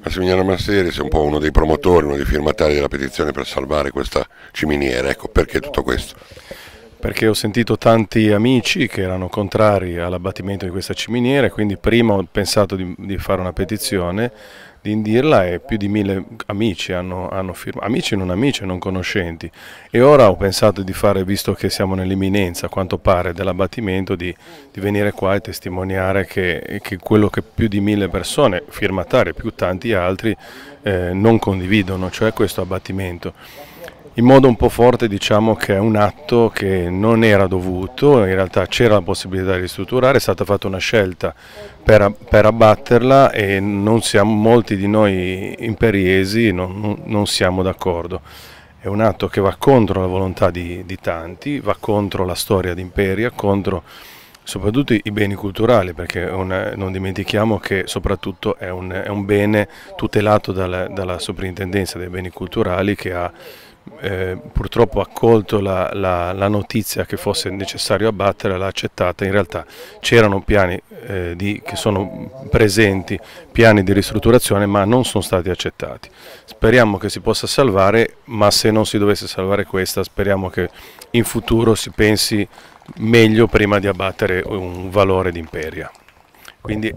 Massimiliano Masseri sei un po' uno dei promotori, uno dei firmatari della petizione per salvare questa ciminiera, ecco perché tutto questo? perché ho sentito tanti amici che erano contrari all'abbattimento di questa ciminiera, quindi prima ho pensato di, di, fare una petizione, di indirla e più di mille amici hanno, hanno firmato, amici e non amici, non conoscenti. E ora ho pensato di fare, visto che siamo nell'imminenza, a quanto pare, dell'abbattimento, di, di, venire qua e testimoniare che, che, quello che più di mille persone, firmatarie più tanti altri, eh, non condividono, cioè questo abbattimento in modo un po' forte diciamo che è un atto che non era dovuto, in realtà c'era la possibilità di ristrutturare, è stata fatta una scelta per, per abbatterla e non siamo, molti di noi imperiesi non, non siamo d'accordo. È un atto che va contro la volontà di, di tanti, va contro la storia d'imperia, contro soprattutto i beni culturali, perché una, non dimentichiamo che soprattutto è un, è un bene tutelato dalla, dalla sovrintendenza dei beni culturali che ha eh, purtroppo ha accolto la, la, la, notizia che fosse necessario abbattere, l'ha accettata, in realtà c'erano piani eh, di, che sono presenti, piani di ristrutturazione ma non sono stati accettati. Speriamo che si possa salvare, ma se non si dovesse salvare questa speriamo che in futuro si pensi meglio prima di abbattere un valore di imperia. Quindi,